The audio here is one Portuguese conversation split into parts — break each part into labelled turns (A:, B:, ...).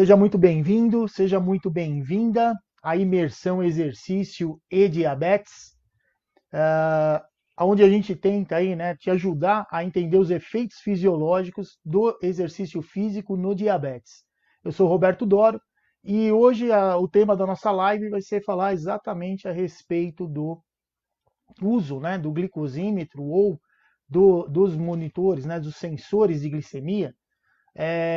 A: Seja muito bem-vindo, seja muito bem-vinda à imersão exercício e diabetes, uh, ah, onde a gente tenta aí, né, te ajudar a entender os efeitos fisiológicos do exercício físico no diabetes. Eu sou Roberto Doro e hoje a, o tema da nossa live vai ser falar exatamente a respeito do uso, né, do glicosímetro ou do, dos monitores, né, dos sensores de glicemia é,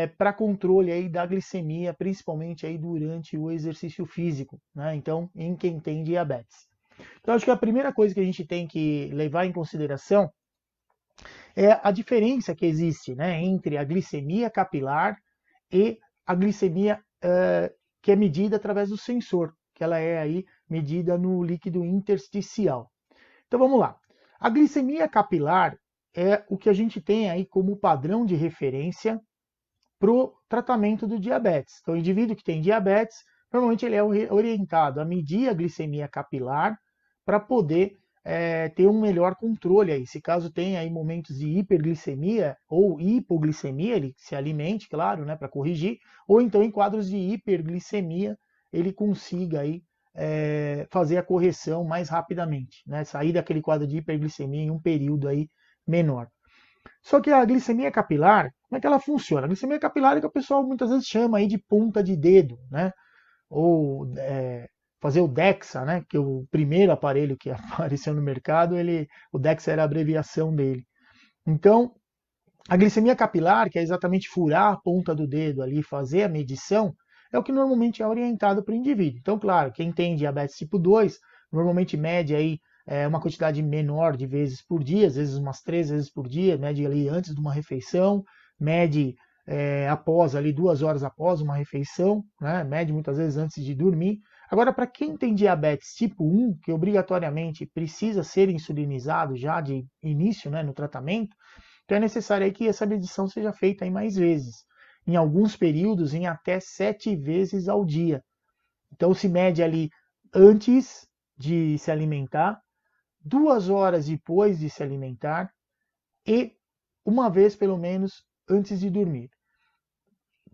A: eh, para controle aí da glicemia, principalmente aí durante o exercício físico, né? Então, em quem tem diabetes. Então, acho que a primeira coisa que a gente tem que levar em consideração é a diferença que existe né, entre a glicemia capilar e a glicemia eh, que é medida através do sensor, que ela é aí medida no líquido intersticial. Então vamos lá. A glicemia capilar é o que a gente tem aí como padrão de referência para o tratamento do diabetes. Então, o indivíduo que tem diabetes, normalmente ele é orientado a medir a glicemia capilar para poder é, ter um melhor controle aí. Se caso tenha aí momentos de hiperglicemia ou hipoglicemia, ele se alimente, claro, né, para corrigir, ou então em quadros de hiperglicemia, ele consiga aí é, fazer a correção mais rapidamente, né, sair daquele quadro de hiperglicemia em um período aí menor. Só que a glicemia capilar, como é que ela funciona? A glicemia capilar é que o pessoal muitas vezes chama aí de ponta de dedo, né? Ou é, fazer o DEXA, né? Que o primeiro aparelho que apareceu no mercado, ele, o DEXA era a abreviação dele. Então, a glicemia capilar, que é exatamente furar a ponta do dedo ali, fazer a medição, é o que normalmente é orientado para o indivíduo. Então, claro, quem tem diabetes tipo 2, normalmente mede aí é, uma quantidade menor de vezes por dia, às vezes umas três vezes por dia, mede ali antes de uma refeição, mede é, após ali duas horas após uma refeição, né? mede muitas vezes antes de dormir. Agora, para quem tem diabetes tipo 1, que obrigatoriamente precisa ser insulinizado já de início né, no tratamento, então é necessário que essa medição seja feita aí mais vezes, em alguns períodos, em até sete vezes ao dia. Então se mede ali antes de se alimentar, duas horas depois de se alimentar e uma vez pelo menos antes de dormir.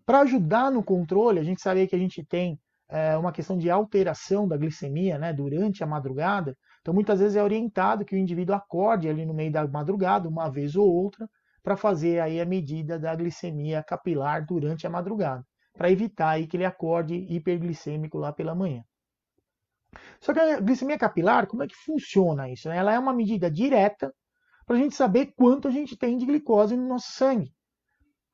A: Para ajudar no controle, a gente sabia que a gente tem é, uma questão de alteração da glicemia né, durante a madrugada, então muitas vezes é orientado que o indivíduo acorde ali no meio da madrugada, uma vez ou outra, para fazer aí a medida da glicemia capilar durante a madrugada, para evitar aí que ele acorde hiperglicêmico lá pela manhã. Só que a glicemia capilar, como é que funciona isso? Né? Ela é uma medida direta para a gente saber quanto a gente tem de glicose no nosso sangue.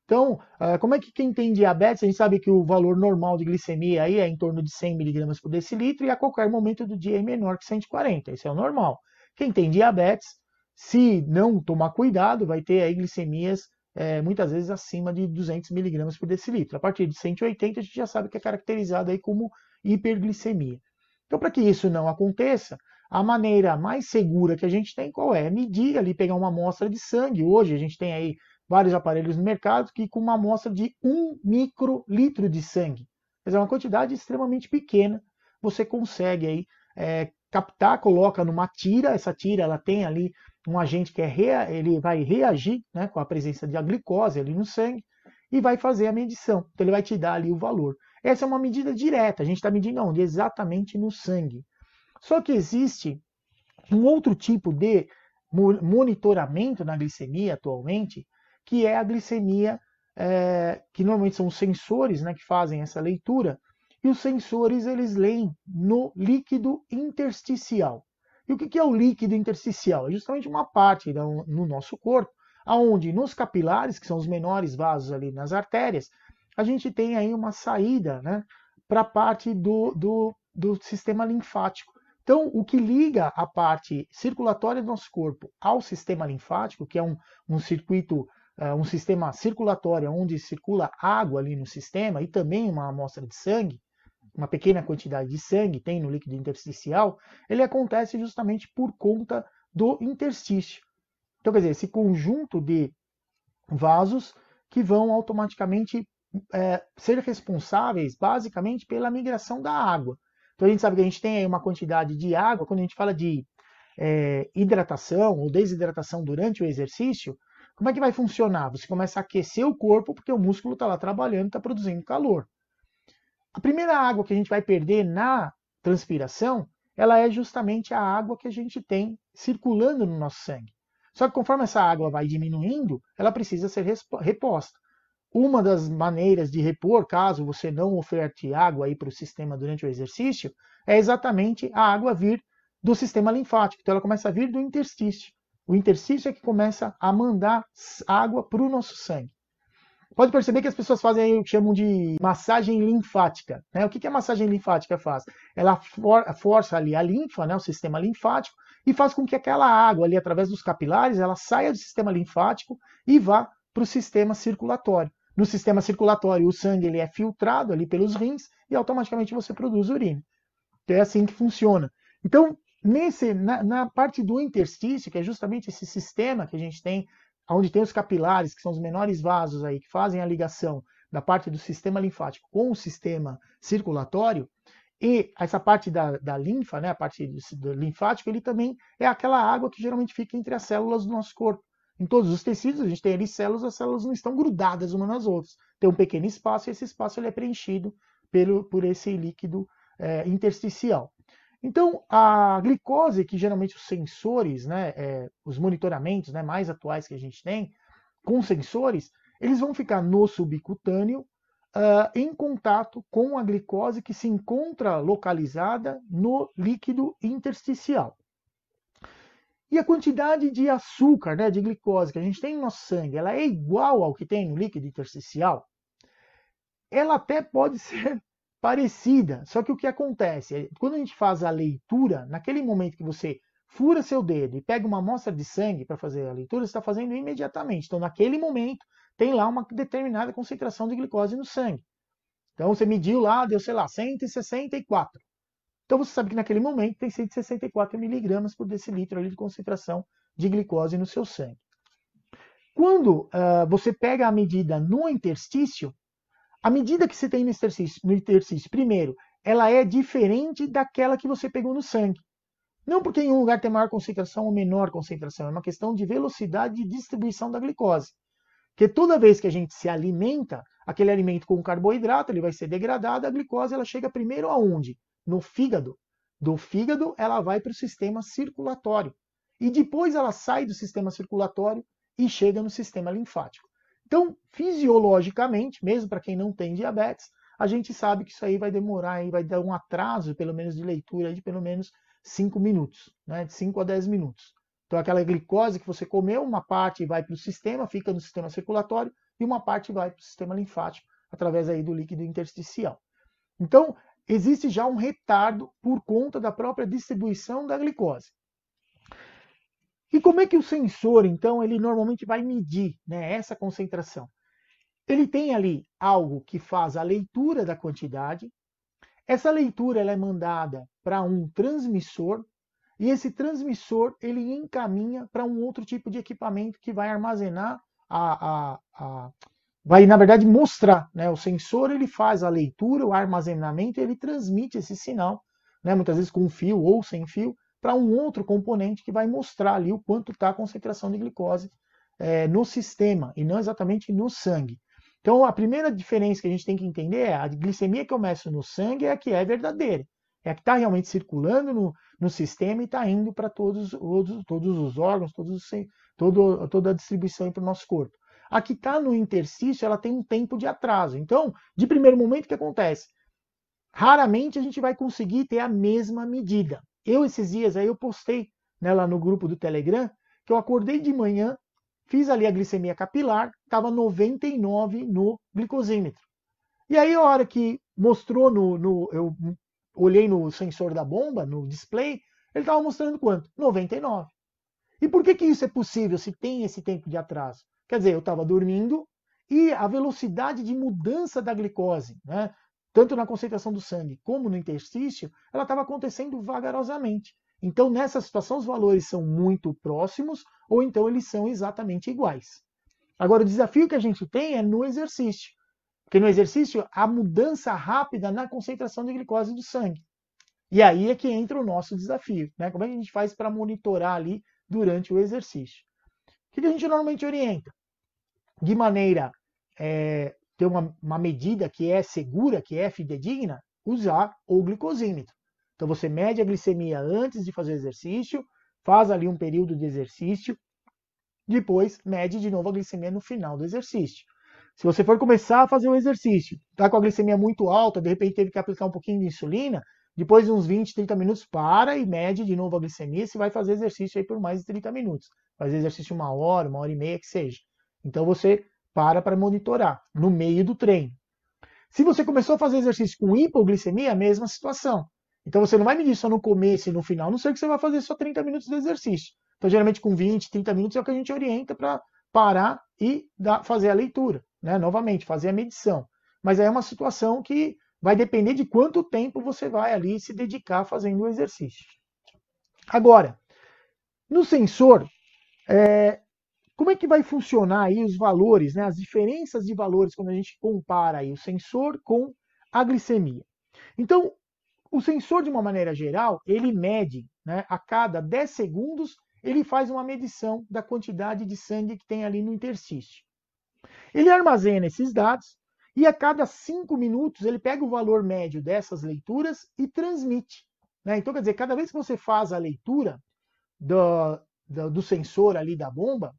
A: Então, ah, como é que quem tem diabetes, a gente sabe que o valor normal de glicemia aí é em torno de 100 miligramas por decilitro e a qualquer momento do dia é menor que 140, isso é o normal. Quem tem diabetes, se não tomar cuidado, vai ter aí glicemias é, muitas vezes acima de 200 miligramas por decilitro. A partir de 180 a gente já sabe que é caracterizado aí como hiperglicemia. Então, para que isso não aconteça, a maneira mais segura que a gente tem qual é? Medir ali, pegar uma amostra de sangue. Hoje a gente tem aí vários aparelhos no mercado que com uma amostra de 1 microlitro de sangue. Mas é uma quantidade extremamente pequena. Você consegue aí é, captar, coloca numa tira. Essa tira ela tem ali um agente que é rea, ele vai reagir né, com a presença de glicose ali no sangue e vai fazer a medição. Então ele vai te dar ali o valor. Essa é uma medida direta. A gente está medindo onde? Exatamente no sangue. Só que existe um outro tipo de monitoramento na glicemia atualmente, que é a glicemia, é, que normalmente são os sensores né, que fazem essa leitura, e os sensores eles leem no líquido intersticial. E o que é o líquido intersticial? É justamente uma parte no nosso corpo, aonde nos capilares, que são os menores vasos ali nas artérias, a gente tem aí uma saída né, para a parte do, do, do sistema linfático. Então, o que liga a parte circulatória do nosso corpo ao sistema linfático, que é um, um circuito ah, um sistema circulatório onde circula água ali no sistema e também uma amostra de sangue, uma pequena quantidade de sangue tem no líquido intersticial, ele acontece justamente por conta do interstício. Então, quer dizer, esse conjunto de vasos que vão automaticamente é, ser responsáveis basicamente pela migração da água. Então a gente sabe que a gente tem aí uma quantidade de água, quando a gente fala de é, hidratação ou desidratação durante o exercício, como é que vai funcionar? Você começa a aquecer o corpo porque o músculo está lá trabalhando, está produzindo calor. A primeira água que a gente vai perder na transpiração, ela é justamente a água que a gente tem circulando no nosso sangue. Só que conforme essa água vai diminuindo, ela precisa ser reposta. Uma das maneiras de repor, caso você não oferte água para o sistema durante o exercício, é exatamente a água vir do sistema linfático. Então ela começa a vir do interstício. O interstício é que começa a mandar água para o nosso sangue. Pode perceber que as pessoas fazem o que chamam de massagem linfática. Né? O que, que a massagem linfática faz? Ela for, força ali a linfa, né, o sistema linfático, e faz com que aquela água ali, através dos capilares, ela saia do sistema linfático e vá para o sistema circulatório. No sistema circulatório, o sangue ele é filtrado ali pelos rins e automaticamente você produz urina. Então, é assim que funciona. Então, Nesse, na, na, parte do interstício, que é justamente esse sistema que a gente tem, onde tem os capilares, que são os menores vasos aí, que fazem a ligação da parte do sistema linfático com o sistema circulatório, e essa parte da, da linfa, né, a parte do, do linfático, ele também é aquela água que geralmente fica entre as células do nosso corpo. Em todos os tecidos, a gente tem ali células, as células não estão grudadas umas nas outras. Tem um pequeno espaço e esse espaço ele é preenchido pelo, por esse líquido é, intersticial. Então, a glicose, que geralmente os sensores, né, é, os monitoramentos né, mais atuais que a gente tem, com sensores, eles vão ficar no subcutâneo uh, em contato com a glicose que se encontra localizada no líquido intersticial. E a quantidade de açúcar, né, de glicose que a gente tem no nosso sangue, ela é igual ao que tem no líquido intersticial? Ela até pode ser parecida. Só que o que acontece? É, quando a gente faz a leitura, naquele momento que você fura seu dedo e pega uma amostra de sangue para fazer a leitura, você está fazendo imediatamente. Então, naquele momento, tem lá uma determinada concentração de glicose no sangue. Então, você mediu lá, deu, sei lá, 164. Então, você sabe que naquele momento tem 164 miligramas por decilitro ali de concentração de glicose no seu sangue. Quando uh, você pega a medida no interstício, a medida que você tem no exercício, no primeiro, ela é diferente daquela que você pegou no sangue. Não porque em um lugar tem maior concentração ou menor concentração, é uma questão de velocidade de distribuição da glicose. Porque toda vez que a gente se alimenta, aquele alimento com carboidrato, ele vai ser degradado, a glicose ela chega primeiro aonde? No fígado. Do fígado ela vai para o sistema circulatório. E depois ela sai do sistema circulatório e chega no sistema linfático. Então, fisiologicamente, mesmo para quem não tem diabetes, a gente sabe que isso aí vai demorar, e vai dar um atraso, pelo menos de leitura, de pelo menos 5 minutos, né? de 5 a 10 minutos. Então, aquela glicose que você comeu, uma parte vai para o sistema, fica no sistema circulatório, e uma parte vai para o sistema linfático, através aí do líquido intersticial. Então, existe já um retardo por conta da própria distribuição da glicose. E como é que o sensor, então, ele normalmente vai medir né, essa concentração? Ele tem ali algo que faz a leitura da quantidade. Essa leitura ela é mandada para um transmissor e esse transmissor ele encaminha para um outro tipo de equipamento que vai armazenar a, a, a vai na verdade mostrar, né? O sensor ele faz a leitura, o armazenamento, ele transmite esse sinal, né? Muitas vezes com fio ou sem fio para um outro componente que vai mostrar ali o quanto está a concentração de glicose é, no sistema e não exatamente no sangue. Então, a primeira diferença que a gente tem que entender é a glicemia que eu meço no sangue é a que é verdadeira, é a que está realmente circulando no, no sistema e está indo para todos, todos, todos os órgãos, todos os, todo, toda a distribuição para o nosso corpo. A que está no interstício, ela tem um tempo de atraso. Então, de primeiro momento, o que acontece? Raramente a gente vai conseguir ter a mesma medida. Eu, esses dias aí, eu postei né, lá no grupo do Telegram que eu acordei de manhã, fiz ali a glicemia capilar, estava 99 no glicosímetro. E aí, a hora que mostrou no, no. Eu olhei no sensor da bomba, no display, ele estava mostrando quanto? 99. E por que, que isso é possível se tem esse tempo de atraso? Quer dizer, eu estava dormindo e a velocidade de mudança da glicose, né? tanto na concentração do sangue como no interstício, ela estava acontecendo vagarosamente. Então, nessa situação, os valores são muito próximos ou então eles são exatamente iguais. Agora, o desafio que a gente tem é no exercício. Porque no exercício, há mudança rápida na concentração de glicose do sangue. E aí é que entra o nosso desafio. Né? Como é que a gente faz para monitorar ali durante o exercício? O que a gente normalmente orienta? De maneira é, ter uma, uma medida que é segura, que é fidedigna, usar o glicosímetro. Então você mede a glicemia antes de fazer o exercício, faz ali um período de exercício, depois mede de novo a glicemia no final do exercício. Se você for começar a fazer o exercício, está com a glicemia muito alta, de repente teve que aplicar um pouquinho de insulina, depois de uns 20, 30 minutos, para e mede de novo a glicemia se vai fazer exercício aí por mais de 30 minutos. faz exercício uma hora, uma hora e meia, que seja. Então você para para monitorar no meio do treino. Se você começou a fazer exercício com hipoglicemia, a mesma situação. Então você não vai medir só no começo e no final, não sei que você vai fazer só 30 minutos de exercício. Então, geralmente com 20, 30 minutos é o que a gente orienta para parar e dar, fazer a leitura, né? Novamente, fazer a medição. Mas é uma situação que vai depender de quanto tempo você vai ali se dedicar fazendo o exercício. Agora, no sensor, é, como é que vai funcionar aí os valores, né, as diferenças de valores quando a gente compara aí o sensor com a glicemia? Então, o sensor, de uma maneira geral, ele mede, né, a cada 10 segundos, ele faz uma medição da quantidade de sangue que tem ali no interstício. Ele armazena esses dados e a cada 5 minutos ele pega o valor médio dessas leituras e transmite. Né? Então, quer dizer, cada vez que você faz a leitura do, do, do sensor ali da bomba,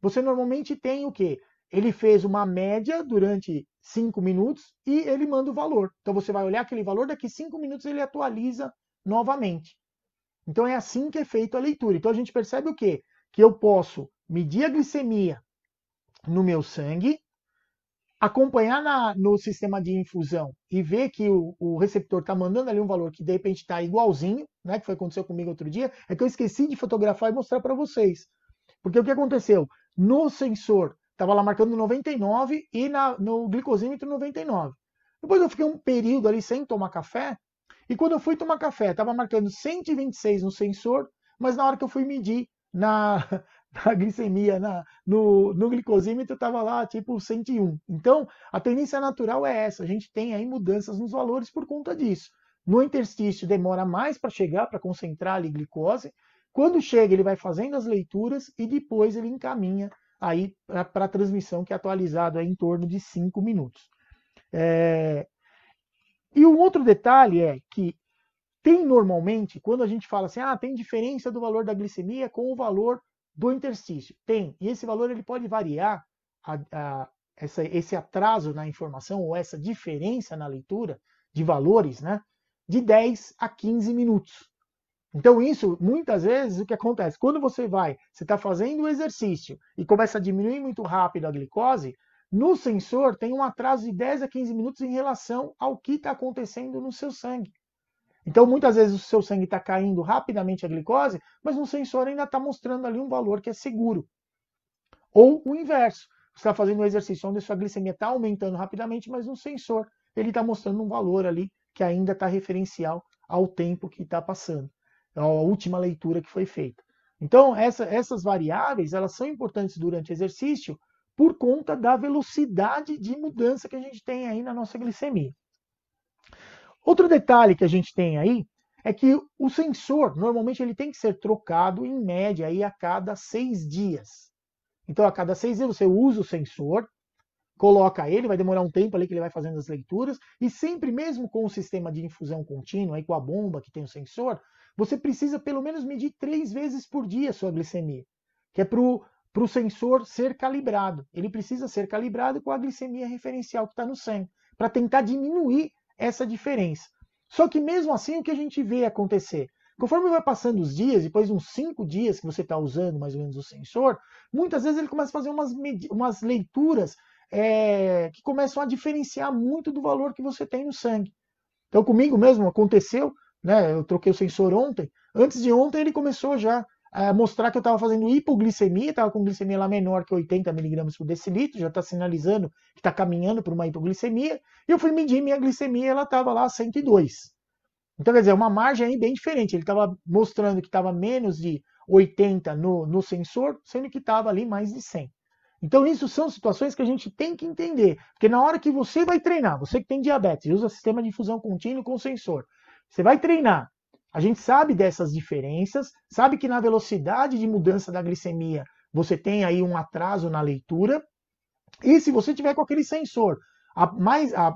A: você normalmente tem o quê? Ele fez uma média durante 5 minutos e ele manda o valor. Então você vai olhar aquele valor, daqui 5 minutos ele atualiza novamente. Então é assim que é feita a leitura. Então a gente percebe o quê? Que eu posso medir a glicemia no meu sangue, acompanhar na, no sistema de infusão e ver que o, o receptor está mandando ali um valor que de repente está igualzinho, né? Que foi aconteceu comigo outro dia, é que eu esqueci de fotografar e mostrar para vocês. Porque o que aconteceu? no sensor estava lá marcando 99 e na, no glicosímetro 99. Depois eu fiquei um período ali sem tomar café, e quando eu fui tomar café, estava marcando 126 no sensor, mas na hora que eu fui medir na, na glicemia, na, no, no glicosímetro, estava lá tipo 101. Então, a tendência natural é essa, a gente tem aí mudanças nos valores por conta disso. No interstício demora mais para chegar, para concentrar ali glicose, quando chega, ele vai fazendo as leituras e depois ele encaminha aí para a transmissão que é atualizado em torno de 5 minutos. É... E um outro detalhe é que tem normalmente, quando a gente fala assim, ah, tem diferença do valor da glicemia com o valor do interstício. Tem, e esse valor ele pode variar, a, a, essa, esse atraso na informação ou essa diferença na leitura de valores, né, de 10 a 15 minutos. Então, isso, muitas vezes, o que acontece? Quando você vai, você está fazendo o exercício e começa a diminuir muito rápido a glicose, no sensor tem um atraso de 10 a 15 minutos em relação ao que está acontecendo no seu sangue. Então, muitas vezes o seu sangue está caindo rapidamente a glicose, mas no sensor ainda está mostrando ali um valor que é seguro. Ou o inverso, você está fazendo um exercício onde a sua glicemia está aumentando rapidamente, mas no sensor ele está mostrando um valor ali que ainda está referencial ao tempo que está passando. É a última leitura que foi feita. Então, essa, essas variáveis elas são importantes durante o exercício por conta da velocidade de mudança que a gente tem aí na nossa glicemia. Outro detalhe que a gente tem aí é que o sensor, normalmente, ele tem que ser trocado em média aí a cada seis dias. Então, a cada seis dias você usa o sensor, coloca ele, vai demorar um tempo ali que ele vai fazendo as leituras, e sempre mesmo com o sistema de infusão contínua, aí com a bomba que tem o sensor, você precisa pelo menos medir três vezes por dia a sua glicemia, que é para o sensor ser calibrado. Ele precisa ser calibrado com a glicemia referencial que está no sangue, para tentar diminuir essa diferença. Só que mesmo assim, o que a gente vê acontecer? Conforme vai passando os dias, depois de uns cinco dias que você está usando mais ou menos o sensor, muitas vezes ele começa a fazer umas, umas leituras é, que começam a diferenciar muito do valor que você tem no sangue. Então, comigo mesmo aconteceu né? Eu troquei o sensor ontem. Antes de ontem ele começou já a mostrar que eu estava fazendo hipoglicemia, estava com glicemia lá menor que 80 miligramas por decilitro, já está sinalizando que está caminhando para uma hipoglicemia. E eu fui medir minha glicemia, ela estava lá 102. Então, quer dizer, é uma margem aí bem diferente. Ele estava mostrando que estava menos de 80 no, no sensor, sendo que estava ali mais de 100. Então, isso são situações que a gente tem que entender. Porque na hora que você vai treinar, você que tem diabetes, usa sistema de infusão contínua com sensor, você vai treinar. A gente sabe dessas diferenças, sabe que na velocidade de mudança da glicemia você tem aí um atraso na leitura. E se você tiver com aquele sensor a mais, a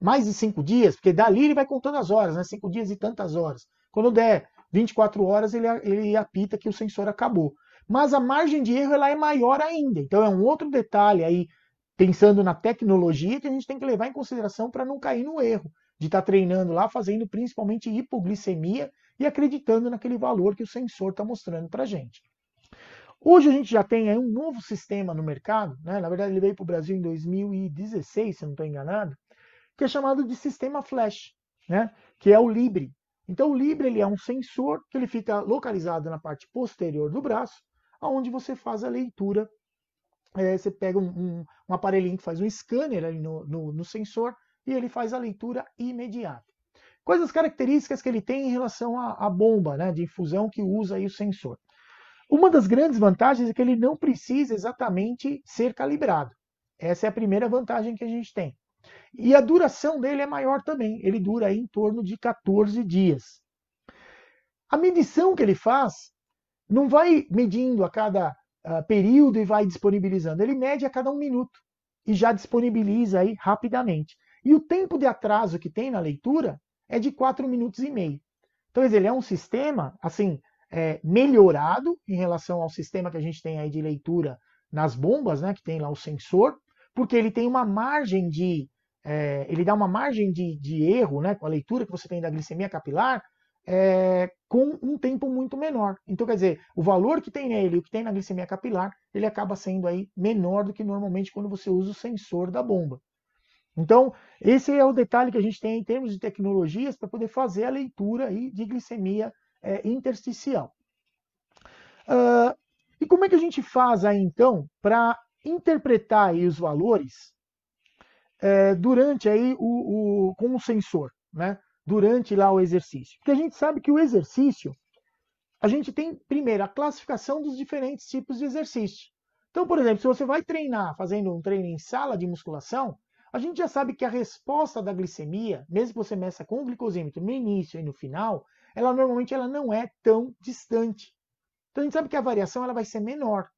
A: mais de cinco dias, porque dali ele vai contando as horas, né? Cinco dias e tantas horas. Quando der 24 horas, ele, ele apita que o sensor acabou. Mas a margem de erro ela é maior ainda. Então é um outro detalhe aí, pensando na tecnologia, que a gente tem que levar em consideração para não cair no erro de estar tá treinando lá, fazendo principalmente hipoglicemia e acreditando naquele valor que o sensor está mostrando para a gente. Hoje a gente já tem aí um novo sistema no mercado, né? na verdade ele veio para o Brasil em 2016, se não estou enganado, que é chamado de sistema flash, né? que é o Libre. Então o Libre ele é um sensor que ele fica localizado na parte posterior do braço, aonde você faz a leitura, é, você pega um, um, um, aparelhinho que faz um scanner ali no, no, no sensor, e ele faz a leitura imediata. Coisas características que ele tem em relação à, à bomba né, de infusão que usa aí o sensor? Uma das grandes vantagens é que ele não precisa exatamente ser calibrado. Essa é a primeira vantagem que a gente tem. E a duração dele é maior também, ele dura aí em torno de 14 dias. A medição que ele faz não vai medindo a cada uh, período e vai disponibilizando, ele mede a cada um minuto e já disponibiliza aí rapidamente. E o tempo de atraso que tem na leitura é de 4 minutos e meio. Então, ele é um sistema, assim, é, melhorado em relação ao sistema que a gente tem aí de leitura nas bombas, né, que tem lá o sensor, porque ele tem uma margem de. É, ele dá uma margem de, de, erro né, com a leitura que você tem da glicemia capilar é, com um tempo muito menor. Então, quer dizer, o valor que tem nele e o que tem na glicemia capilar, ele acaba sendo aí menor do que normalmente quando você usa o sensor da bomba. Então, esse é o detalhe que a gente tem em termos de tecnologias para poder fazer a leitura aí de glicemia é, intersticial. Uh, e como é que a gente faz aí, então, para interpretar aí os valores é, durante aí o, o, com o sensor, né? durante lá o exercício? Porque a gente sabe que o exercício, a gente tem, primeiro, a classificação dos diferentes tipos de exercício. Então, por exemplo, se você vai treinar fazendo um treino em sala de musculação, a gente já sabe que a resposta da glicemia, mesmo que você meça com o glicosímetro no início e no final, ela normalmente ela não é tão distante. Então a gente sabe que a variação ela vai ser menor.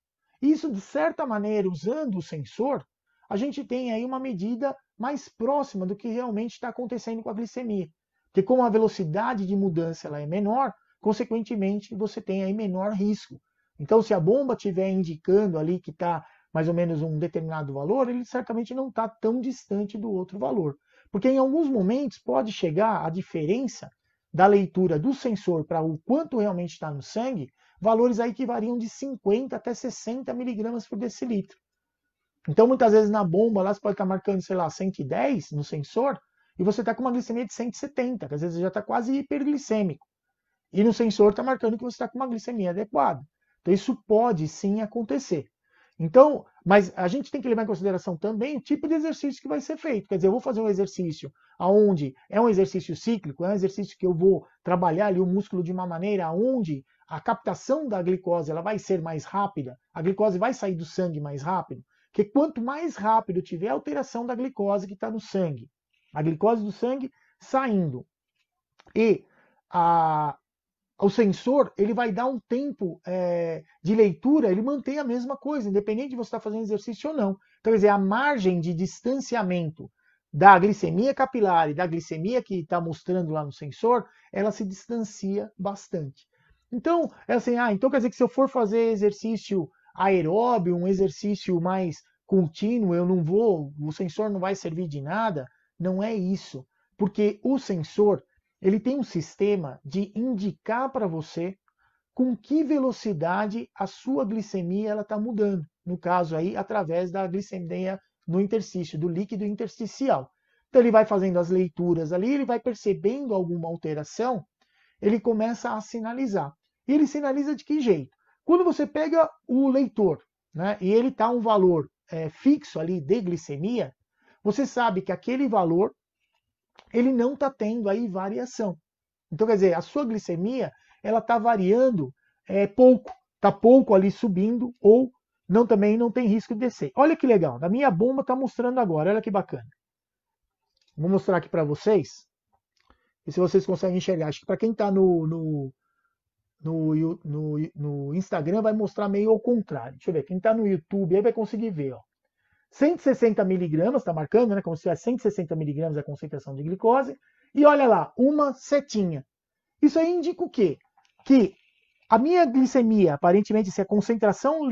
A: Isso, de certa maneira, usando o sensor, a gente tem aí uma medida mais próxima do que realmente está acontecendo com a glicemia. Porque como a velocidade de mudança ela é menor, consequentemente você tem aí menor risco. Então, se a bomba estiver indicando ali que está mais ou menos um determinado valor, ele certamente não está tão distante do outro valor. Porque em alguns momentos pode chegar a diferença da leitura do sensor para o quanto realmente está no sangue, valores aí que variam de 50 até 60 miligramas por decilitro. Então, muitas vezes na bomba, lá você pode estar tá marcando, sei lá, 110 no sensor, e você está com uma glicemia de 170, que às vezes já está quase hiperglicêmico. E no sensor está marcando que você está com uma glicemia adequada. Então, isso pode sim acontecer. Então, mas a gente tem que levar em consideração também o tipo de exercício que vai ser feito. Quer dizer, eu vou fazer um exercício aonde é um exercício cíclico, é um exercício que eu vou trabalhar ali o músculo de uma maneira onde a captação da glicose ela vai ser mais rápida, a glicose vai sair do sangue mais rápido, porque quanto mais rápido tiver a alteração da glicose que está no sangue, a glicose do sangue saindo e a, o sensor ele vai dar um tempo é, de leitura, ele mantém a mesma coisa, independente de você estar tá fazendo exercício ou não. Então, quer dizer, a margem de distanciamento da glicemia capilar e da glicemia que está mostrando lá no sensor, ela se distancia bastante. Então, é assim, ah, então quer dizer que se eu for fazer exercício aeróbio, um exercício mais contínuo, eu não vou, o sensor não vai servir de nada? Não é isso, porque o sensor ele tem um sistema de indicar para você com que velocidade a sua glicemia está mudando. No caso aí, através da glicemia no interstício, do líquido intersticial. Então ele vai fazendo as leituras ali, ele vai percebendo alguma alteração, ele começa a sinalizar. E ele sinaliza de que jeito? Quando você pega o leitor né, e ele está um valor é, fixo ali de glicemia, você sabe que aquele valor ele não está tendo aí variação. Então, quer dizer, a sua glicemia ela está variando é, pouco, está pouco ali subindo ou não também não tem risco de descer. Olha que legal, da minha bomba está mostrando agora, olha que bacana. Vou mostrar aqui para vocês, e se vocês conseguem enxergar. Acho que para quem está no, no, no, no, Instagram vai mostrar meio ao contrário. Deixa eu ver, quem está no YouTube aí vai conseguir ver. Ó. 160 miligramas, está marcando, né? Como se fosse é 160 miligramas é a concentração de glicose. E olha lá, uma setinha. Isso aí indica o quê? Que a minha glicemia, aparentemente, se a concentração,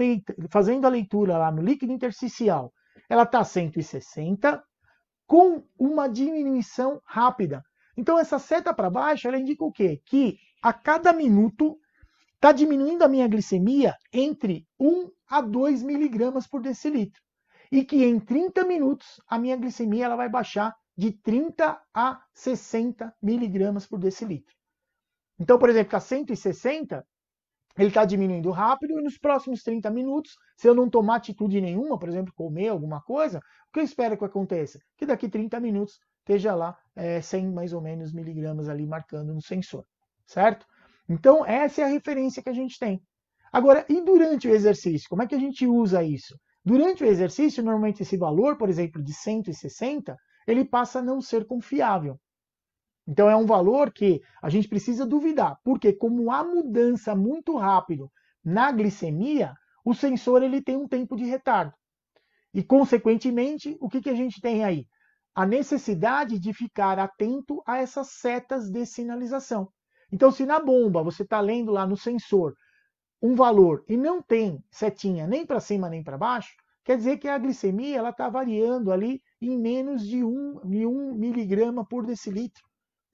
A: fazendo a leitura lá no líquido intersticial, ela está 160, com uma diminuição rápida. Então, essa seta para baixo, ela indica o quê? Que a cada minuto está diminuindo a minha glicemia entre 1 a 2 miligramas por decilitro e que em 30 minutos a minha glicemia ela vai baixar de 30 a 60 miligramas por decilitro. Então, por exemplo, está 160, ele está diminuindo rápido e nos próximos 30 minutos, se eu não tomar atitude nenhuma, por exemplo, comer alguma coisa, o que eu espero que aconteça? Que daqui 30 minutos esteja lá é, 100 mais ou menos miligramas ali marcando no sensor, certo? Então, essa é a referência que a gente tem. Agora, e durante o exercício, como é que a gente usa isso? Durante o exercício, normalmente esse valor, por exemplo, de 160, ele passa a não ser confiável. Então é um valor que a gente precisa duvidar, porque como há mudança muito rápido na glicemia, o sensor ele tem um tempo de retardo. E consequentemente, o que, que a gente tem aí? A necessidade de ficar atento a essas setas de sinalização. Então, se na bomba você está lendo lá no sensor um valor e não tem setinha nem para cima nem para baixo, quer dizer que a glicemia ela está variando ali em menos de 1, miligrama por decilitro.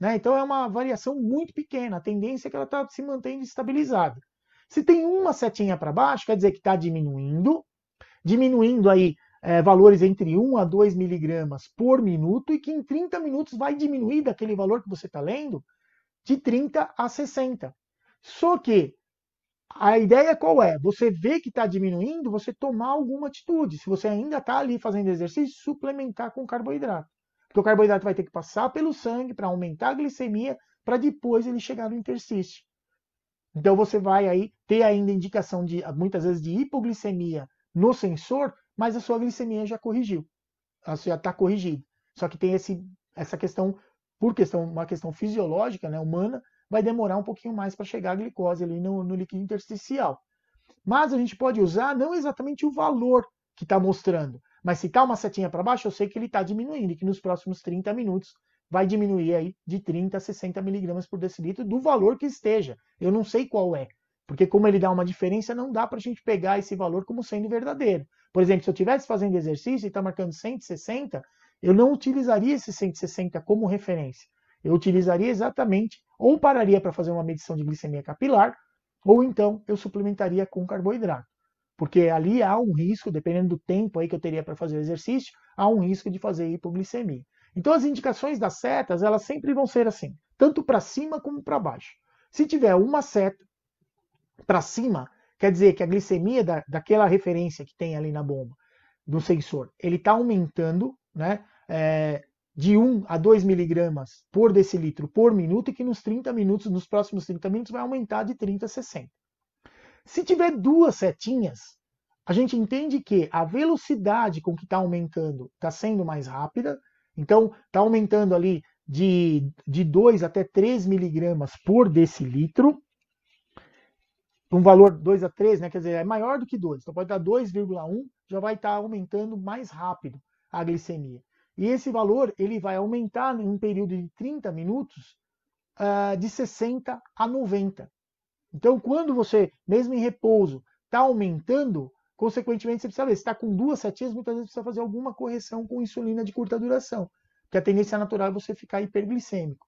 A: Né? Então é uma variação muito pequena, a tendência é que ela está se mantendo estabilizada. Se tem uma setinha para baixo, quer dizer que está diminuindo, diminuindo aí é, valores entre 1 a 2 miligramas por minuto e que em 30 minutos vai diminuir daquele valor que você está lendo de 30 a 60. Só que a ideia qual é? Você vê que está diminuindo, você tomar alguma atitude. Se você ainda está ali fazendo exercício, suplementar com carboidrato. Porque o carboidrato vai ter que passar pelo sangue para aumentar a glicemia, para depois ele chegar no interstício. Então você vai aí ter ainda indicação de muitas vezes de hipoglicemia no sensor, mas a sua glicemia já corrigiu. sua já está corrigida. Só que tem esse, essa questão, por questão, uma questão fisiológica, né, humana, vai demorar um pouquinho mais para chegar a glicose ali no, no líquido intersticial. Mas a gente pode usar não exatamente o valor que está mostrando, mas se está uma setinha para baixo, eu sei que ele está diminuindo e que nos próximos 30 minutos vai diminuir aí de 30 a 60 miligramas por decilitro do valor que esteja. Eu não sei qual é, porque como ele dá uma diferença, não dá para a gente pegar esse valor como sendo verdadeiro. Por exemplo, se eu estivesse fazendo exercício e está marcando 160, eu não utilizaria esse 160 como referência eu utilizaria exatamente, ou pararia para fazer uma medição de glicemia capilar, ou então eu suplementaria com carboidrato. Porque ali há um risco, dependendo do tempo aí que eu teria para fazer o exercício, há um risco de fazer hipoglicemia. Então as indicações das setas, elas sempre vão ser assim, tanto para cima como para baixo. Se tiver uma seta para cima, quer dizer que a glicemia da, daquela referência que tem ali na bomba, do sensor, ele está aumentando, né? É, de 1 a 2 miligramas por decilitro por minuto e que nos 30 minutos, nos próximos 30 minutos, vai aumentar de 30 a 60. Se tiver duas setinhas, a gente entende que a velocidade com que está aumentando está sendo mais rápida, então está aumentando ali de, de 2 até 3 miligramas por decilitro, um valor 2 a 3, né? quer dizer, é maior do que 2, então pode dar 2,1, já vai estar tá aumentando mais rápido a glicemia. E esse valor ele vai aumentar em um período de 30 minutos uh, de 60 a 90. Então, quando você, mesmo em repouso, está aumentando, consequentemente você precisa ver, se está com duas setinhas, muitas vezes precisa fazer alguma correção com insulina de curta duração, porque a tendência natural é você ficar hiperglicêmico.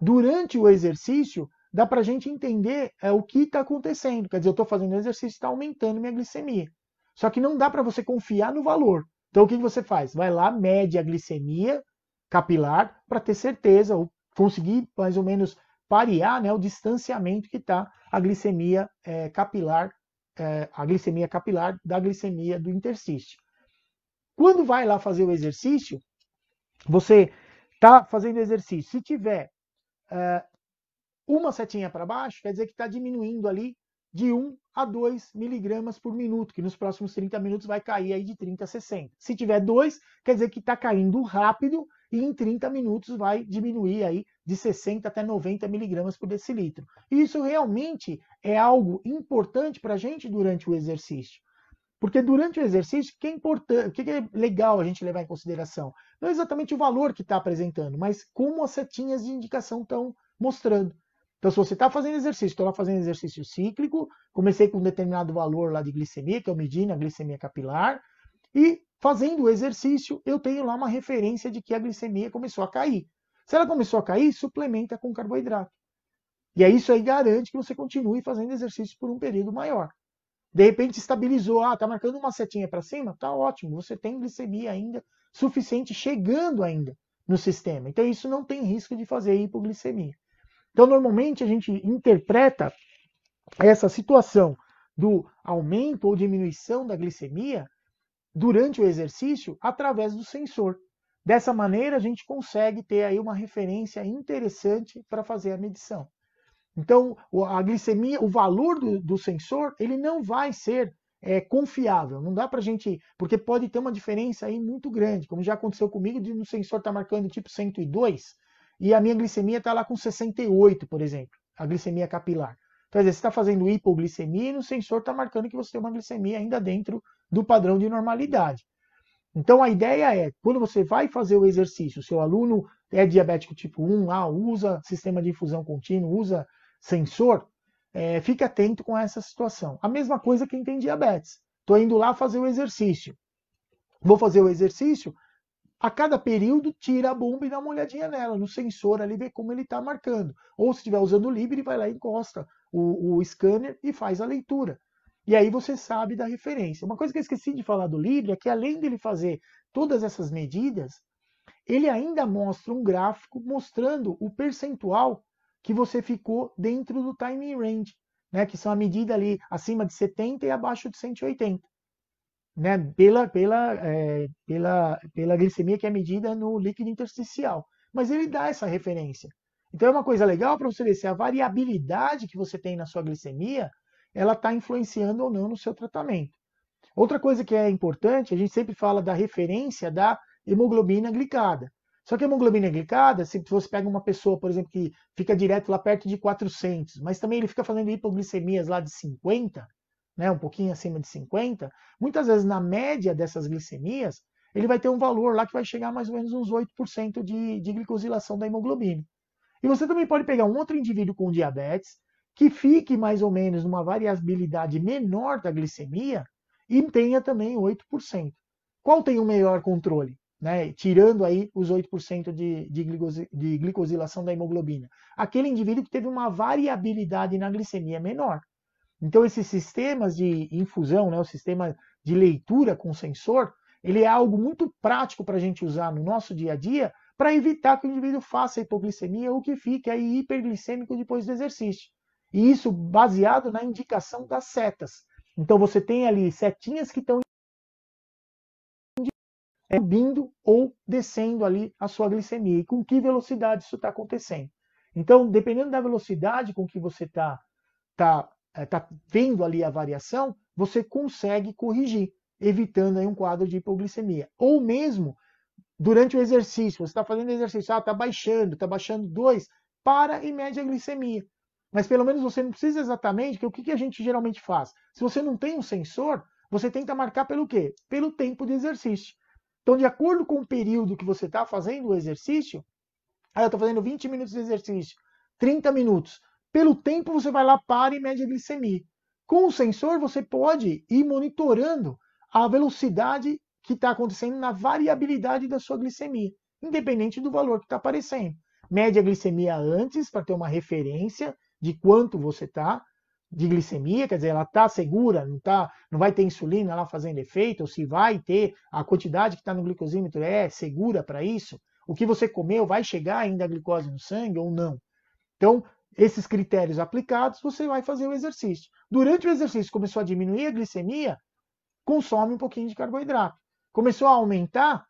A: Durante o exercício, dá para a gente entender é, o que está acontecendo. Quer dizer, eu estou fazendo exercício e está aumentando minha glicemia. Só que não dá para você confiar no valor. Então o que, você faz? Vai lá, mede a glicemia capilar para ter certeza, ou conseguir mais ou menos parear né, o distanciamento que está a glicemia é, capilar, é, a glicemia capilar da glicemia do interstício. Quando vai lá fazer o exercício, você está fazendo exercício. Se tiver é, uma setinha para baixo, quer dizer que está diminuindo ali de 1 a 2 miligramas por minuto, que nos próximos 30 minutos vai cair aí de 30 a 60. Se tiver 2, quer dizer que está caindo rápido e em 30 minutos vai diminuir aí de 60 até 90 miligramas por decilitro. E isso realmente é algo importante para a gente durante o exercício. Porque durante o exercício, o que é o que é legal a gente levar em consideração? Não é exatamente o valor que está apresentando, mas como as setinhas de indicação estão mostrando. Então, se você está fazendo exercício, estou lá fazendo exercício cíclico, comecei com um determinado valor lá de glicemia, que eu é medi na glicemia capilar, e fazendo o exercício, eu tenho lá uma referência de que a glicemia começou a cair. Se ela começou a cair, suplementa com carboidrato. E aí isso aí garante que você continue fazendo exercício por um período maior. De repente estabilizou, ah, tá marcando uma setinha para cima, tá ótimo, você tem glicemia ainda suficiente chegando ainda no sistema. Então isso não tem risco de fazer hipoglicemia. Então, normalmente a gente interpreta essa situação do aumento ou diminuição da glicemia durante o exercício através do sensor. Dessa maneira, a gente consegue ter aí uma referência interessante para fazer a medição. Então, a glicemia, o valor do, do sensor, ele não vai ser é, confiável. Não dá para a gente, porque pode ter uma diferença aí muito grande, como já aconteceu comigo, de um sensor estar tá marcando tipo 102 e a minha glicemia está lá com 68, por exemplo, a glicemia capilar. Quer dizer, você está fazendo hipoglicemia e o sensor está marcando que você tem uma glicemia ainda dentro do padrão de normalidade. Então a ideia é, quando você vai fazer o exercício, seu aluno é diabético tipo 1, ah, usa sistema de infusão contínua, usa sensor, é, fique atento com essa situação. A mesma coisa quem tem diabetes. Estou indo lá fazer o exercício. Vou fazer o exercício, a cada período tira a bomba e dá uma olhadinha nela, no sensor ali, vê como ele está marcando. Ou se estiver usando o Libre, vai lá e encosta o, o scanner e faz a leitura. E aí você sabe da referência. Uma coisa que eu esqueci de falar do Libre é que além dele fazer todas essas medidas, ele ainda mostra um gráfico mostrando o percentual que você ficou dentro do time range, né, que são a medida ali acima de 70 e abaixo de 180 né, pela, pela, é, pela, pela glicemia que é medida no líquido intersticial. Mas ele dá essa referência. Então é uma coisa legal para você ver se a variabilidade que você tem na sua glicemia ela está influenciando ou não no seu tratamento. Outra coisa que é importante, a gente sempre fala da referência da hemoglobina glicada. Só que a hemoglobina glicada, se você pega uma pessoa, por exemplo, que fica direto lá perto de 400, mas também ele fica fazendo hipoglicemias lá de 50, né, um pouquinho acima de 50, muitas vezes na média dessas glicemias, ele vai ter um valor lá que vai chegar a mais ou menos uns 8% de, de glicosilação da hemoglobina. E você também pode pegar um outro indivíduo com diabetes, que fique mais ou menos numa variabilidade menor da glicemia e tenha também 8%. Qual tem o um melhor controle? Né, tirando aí os 8% de, de, de glicosilação da hemoglobina. Aquele indivíduo que teve uma variabilidade na glicemia menor. Então, esses sistemas de infusão, né, o sistema de leitura com sensor, ele é algo muito prático para a gente usar no nosso dia a dia para evitar que o indivíduo faça hipoglicemia ou que fique aí hiperglicêmico depois do exercício. E isso baseado na indicação das setas. Então você tem ali setinhas que estão é, subindo ou descendo ali a sua glicemia e com que velocidade isso está acontecendo. Então, dependendo da velocidade com que você está tá, tá está eh, vendo ali a variação, você consegue corrigir, evitando aí um quadro de hipoglicemia. Ou mesmo durante o exercício, você está fazendo exercício, está ah, tá baixando, está baixando 2, para e mede a glicemia. Mas pelo menos você não precisa exatamente, que o que, que a gente geralmente faz? Se você não tem um sensor, você tenta marcar pelo quê? Pelo tempo de exercício. Então, de acordo com o período que você está fazendo o exercício, ah, eu estou fazendo 20 minutos de exercício, 30 minutos. Pelo tempo, você vai lá, para e mede a glicemia. Com o sensor, você pode ir monitorando a velocidade que está acontecendo na variabilidade da sua glicemia, independente do valor que está aparecendo. Mede a glicemia antes, para ter uma referência de quanto você está de glicemia, quer dizer, ela está segura, não, tá, não vai ter insulina lá fazendo efeito, ou se vai ter, a quantidade que está no glicosímetro é segura para isso, o que você comeu vai chegar ainda a glicose no sangue ou não. Então, esses critérios aplicados, você vai fazer o exercício. Durante o exercício, começou a diminuir a glicemia, consome um pouquinho de carboidrato. Começou a aumentar,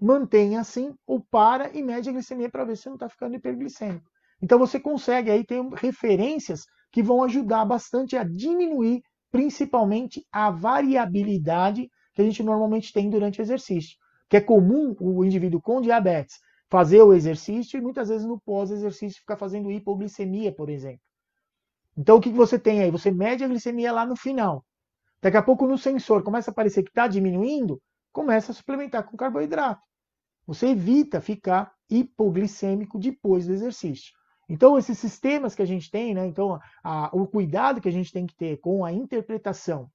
A: mantenha assim, ou para e mede a glicemia para ver se não está ficando hiperglicêmico. Então você consegue aí ter referências que vão ajudar bastante a diminuir, principalmente, a variabilidade que a gente normalmente tem durante o exercício, que é comum o indivíduo com diabetes fazer o exercício e muitas vezes no pós-exercício ficar fazendo hipoglicemia, por exemplo. Então o que você tem aí? Você mede a glicemia lá no final. Daqui a pouco no sensor começa a aparecer que está diminuindo, começa a suplementar com carboidrato. Você evita ficar hipoglicêmico depois do exercício. Então esses sistemas que a gente tem, né? Então a, o cuidado que a gente tem que ter com a interpretação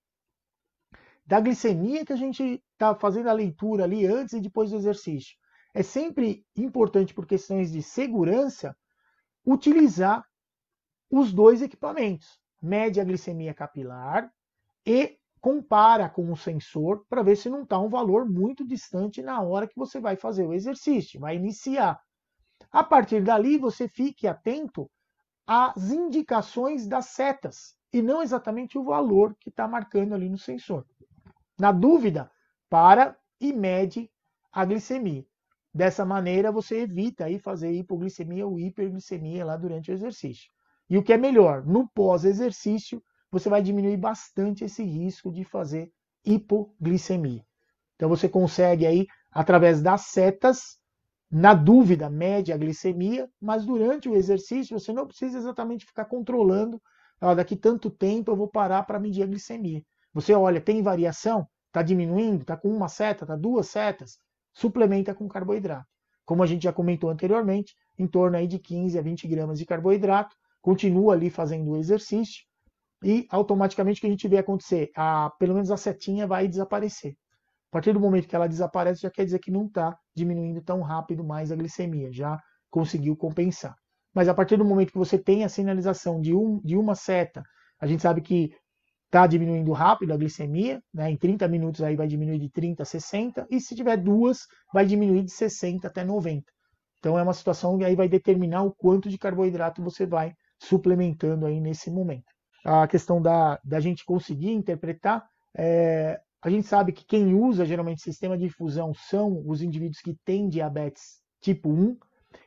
A: da glicemia que a gente está fazendo a leitura ali antes e depois do exercício é sempre importante por questões de segurança utilizar os dois equipamentos. Mede a glicemia capilar e compara com o sensor para ver se não está um valor muito distante na hora que você vai fazer o exercício, vai iniciar. A partir dali, você fique atento às indicações das setas e não exatamente o valor que está marcando ali no sensor. Na dúvida, para e mede a glicemia. Dessa maneira, você evita aí fazer hipoglicemia ou hiperglicemia lá durante o exercício. E o que é melhor, no pós-exercício, você vai diminuir bastante esse risco de fazer hipoglicemia. Então você consegue aí, através das setas, na dúvida, média a glicemia, mas durante o exercício você não precisa exatamente ficar controlando, ah, daqui tanto tempo eu vou parar para medir a glicemia. Você olha, tem variação? Está diminuindo? Está com uma seta? Está duas setas? suplementa com carboidrato. Como a gente já comentou anteriormente, em torno aí de 15 a 20 gramas de carboidrato, continua ali fazendo o exercício e automaticamente o que a gente vê acontecer, a, pelo menos a setinha vai desaparecer. A partir do momento que ela desaparece, já quer dizer que não está diminuindo tão rápido mais a glicemia, já conseguiu compensar. Mas a partir do momento que você tem a sinalização de, um, de uma seta, a gente sabe que está diminuindo rápido a glicemia, né? em 30 minutos aí vai diminuir de 30 a 60, e se tiver duas, vai diminuir de 60 até 90. Então é uma situação que aí vai determinar o quanto de carboidrato você vai suplementando aí nesse momento. A questão da, da gente conseguir interpretar, é, a gente sabe que quem usa geralmente sistema de infusão são os indivíduos que têm diabetes tipo 1,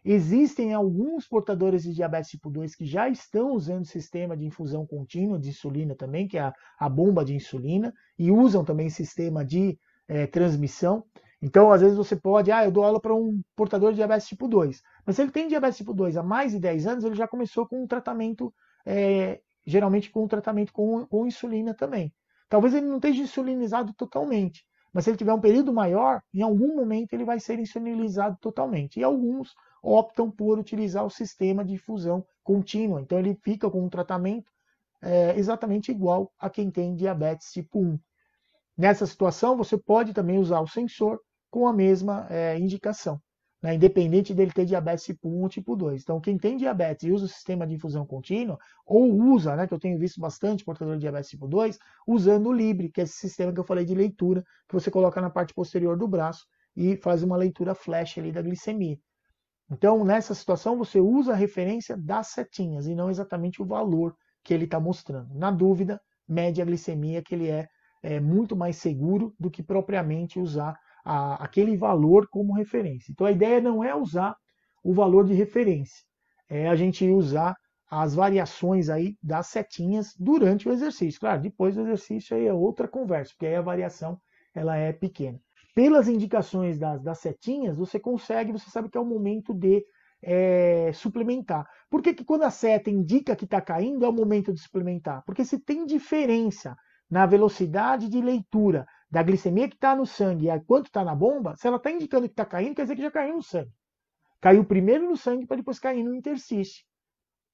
A: Existem alguns portadores de diabetes tipo 2 que já estão usando o sistema de infusão contínua de insulina também, que é a, a bomba de insulina, e usam também sistema de é, transmissão. Então, às vezes você pode, ah, eu dou aula para um portador de diabetes tipo 2. Mas se ele tem diabetes tipo 2 há mais de 10 anos, ele já começou com um tratamento, é, geralmente com um tratamento com, com insulina também. Talvez ele não esteja insulinizado totalmente, mas se ele tiver um período maior, em algum momento ele vai ser insenilizado totalmente. E alguns optam por utilizar o sistema de fusão contínua. Então ele fica com um tratamento é, exatamente igual a quem tem diabetes tipo 1. Nessa situação, você pode também usar o sensor com a mesma é, indicação né, independente dele ter diabetes tipo 1 ou tipo 2. Então, quem tem diabetes e usa o sistema de infusão contínua, ou usa, né, que eu tenho visto bastante portador de diabetes tipo 2, usando o Libre, que é esse sistema que eu falei de leitura, que você coloca na parte posterior do braço e faz uma leitura flash ali da glicemia. Então, nessa situação, você usa a referência das setinhas e não exatamente o valor que ele está mostrando. Na dúvida, mede a glicemia, que ele é, é muito mais seguro do que propriamente usar a, aquele valor como referência. Então a ideia não é usar o valor de referência, é a gente usar as variações aí das setinhas durante o exercício. Claro, depois do exercício aí é outra conversa, porque aí a variação ela é pequena. Pelas indicações das, das setinhas, você consegue, você sabe que é o momento de é, suplementar. Por que, que quando a seta indica que está caindo, é o momento de suplementar? Porque se tem diferença na velocidade de leitura da glicemia que está no sangue e quanto está na bomba, se ela está indicando que está caindo, quer dizer que já caiu no sangue. Caiu primeiro no sangue para depois cair no interstício.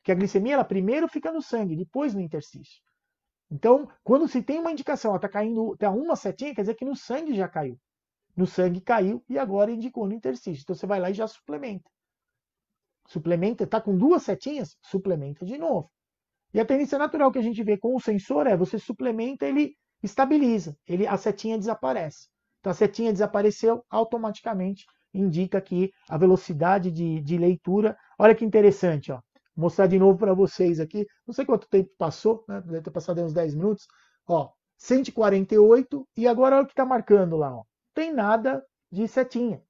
A: Porque a glicemia ela primeiro fica no sangue, depois no interstício. Então, quando se tem uma indicação, está caindo, está uma setinha, quer dizer que no sangue já caiu. No sangue caiu e agora indicou no interstício. Então você vai lá e já suplementa. Suplementa, está com duas setinhas, suplementa de novo. E a tendência natural que a gente vê com o sensor é você suplementa ele estabiliza, ele, a setinha desaparece. Então a setinha desapareceu, automaticamente indica que a velocidade de, de leitura. Olha que interessante, ó. Vou mostrar de novo para vocês aqui. Não sei quanto tempo passou, né? deve ter passado uns 10 minutos. Ó, 148 e agora olha o que está marcando lá. Ó. Tem nada de setinha.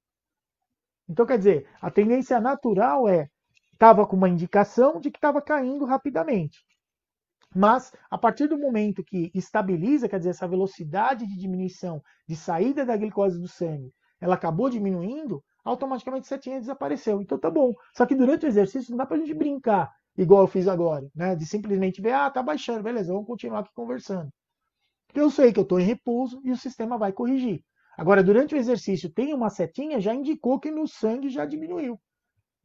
A: Então quer dizer, a tendência natural é estava com uma indicação de que estava caindo rapidamente. Mas a partir do momento que estabiliza, quer dizer, essa velocidade de diminuição de saída da glicose do sangue, ela acabou diminuindo, automaticamente a setinha desapareceu. Então tá bom. Só que durante o exercício não dá pra gente brincar, igual eu fiz agora, né? De simplesmente ver, ah, tá baixando, beleza, vamos continuar aqui conversando. Eu sei que eu estou em repouso e o sistema vai corrigir. Agora, durante o exercício, tem uma setinha, já indicou que no sangue já diminuiu.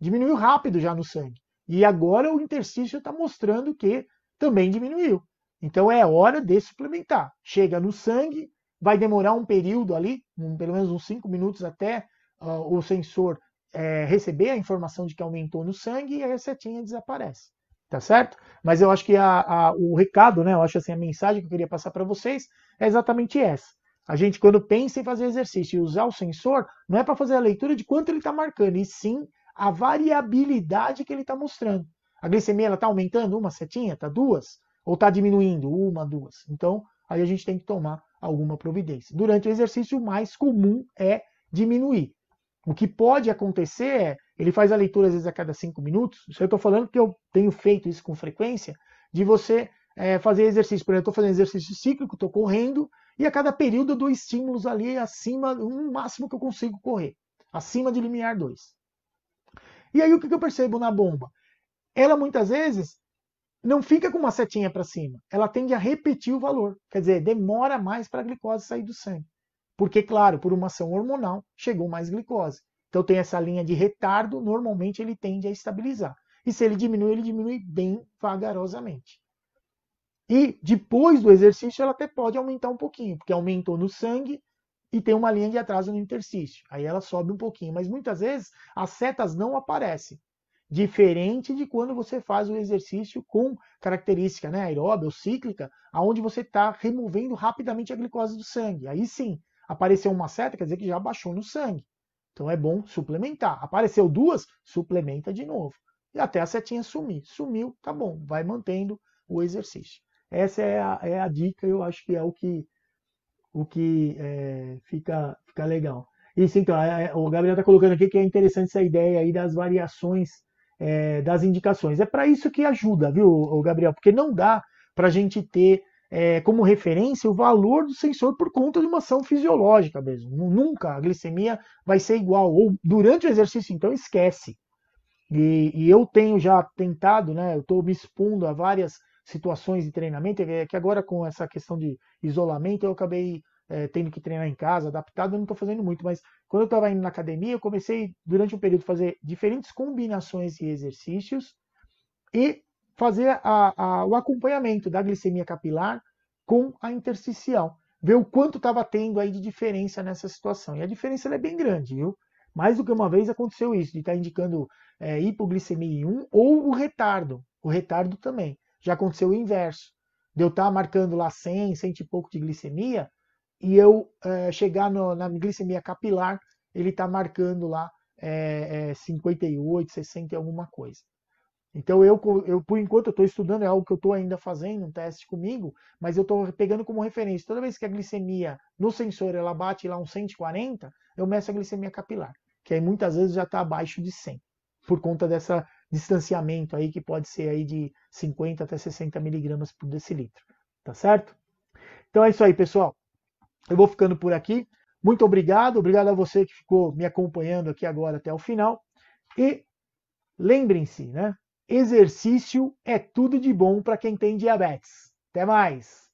A: Diminuiu rápido já no sangue. E agora o interstício está mostrando que também diminuiu. Então é hora de suplementar. Chega no sangue, vai demorar um período ali, um, pelo menos uns 5 minutos até uh, o sensor é, receber a informação de que aumentou no sangue e a setinha desaparece. Tá certo? Mas eu acho que a, a, o recado, né? Eu acho assim, a mensagem que eu queria passar para vocês é exatamente essa. A gente, quando pensa em fazer exercício e usar o sensor, não é para fazer a leitura de quanto ele está marcando, e sim a variabilidade que ele está mostrando. A glicemia está aumentando uma setinha, está duas? Ou está diminuindo uma, duas? Então, aí a gente tem que tomar alguma providência. Durante o exercício, o mais comum é diminuir. O que pode acontecer é, ele faz a leitura às vezes a cada cinco minutos, isso eu estou falando porque eu tenho feito isso com frequência, de você é, fazer exercício. Por exemplo, estou fazendo exercício cíclico, estou correndo, e a cada período eu dou estímulos ali acima, um máximo que eu consigo correr, acima de limiar dois. E aí o que eu percebo na bomba? ela muitas vezes não fica com uma setinha para cima, ela tende a repetir o valor, quer dizer, demora mais para a glicose sair do sangue. Porque, claro, por uma ação hormonal, chegou mais glicose. Então tem essa linha de retardo, normalmente ele tende a estabilizar. E se ele diminui, ele diminui bem vagarosamente. E depois do exercício, ela até pode aumentar um pouquinho, porque aumentou no sangue e tem uma linha de atraso no interstício. Aí ela sobe um pouquinho, mas muitas vezes as setas não aparecem diferente de quando você faz o exercício com característica né, aeróbica ou cíclica, aonde você está removendo rapidamente a glicose do sangue. Aí sim, apareceu uma seta, quer dizer que já baixou no sangue. Então é bom suplementar. Apareceu duas, suplementa de novo. E até a setinha sumir. Sumiu, tá bom, vai mantendo o exercício. Essa é a, é a dica, eu acho que é o que, o que é, fica, fica legal. Isso, então, é, é, o Gabriel está colocando aqui que é interessante essa ideia aí das variações é, das indicações. É para isso que ajuda, viu, Gabriel? Porque não dá para a gente ter é, como referência o valor do sensor por conta de uma ação fisiológica mesmo. Nunca a glicemia vai ser igual, ou durante o exercício, então esquece. E, e eu tenho já tentado, né? Eu estou me expondo a várias situações de treinamento, é que agora com essa questão de isolamento eu acabei é, tendo que treinar em casa, adaptado, eu não estou fazendo muito, mas quando eu estava indo na academia, eu comecei, durante um período, a fazer diferentes combinações e exercícios e fazer a, a, o acompanhamento da glicemia capilar com a intersticial. Ver o quanto estava tendo aí de diferença nessa situação. E a diferença é bem grande, viu? Mais do que uma vez aconteceu isso, de estar tá indicando é, hipoglicemia em 1 ou o retardo. O retardo também. Já aconteceu o inverso. De eu estar tá marcando lá 100, 100 e pouco de glicemia e eu é, chegar no, na glicemia capilar, ele está marcando lá é, é, 58, 60 alguma coisa. Então, eu, eu por enquanto, eu estou estudando, é algo que eu estou ainda fazendo, um teste comigo, mas eu estou pegando como referência. Toda vez que a glicemia no sensor ela bate lá um 140, eu meço a glicemia capilar, que aí muitas vezes já está abaixo de 100, por conta desse distanciamento aí, que pode ser aí de 50 até 60 miligramas por decilitro. Tá certo? Então é isso aí, pessoal. Eu vou ficando por aqui. Muito obrigado, obrigado a você que ficou me acompanhando aqui agora até o final. E lembrem-se, né? Exercício é tudo de bom para quem tem diabetes. Até mais!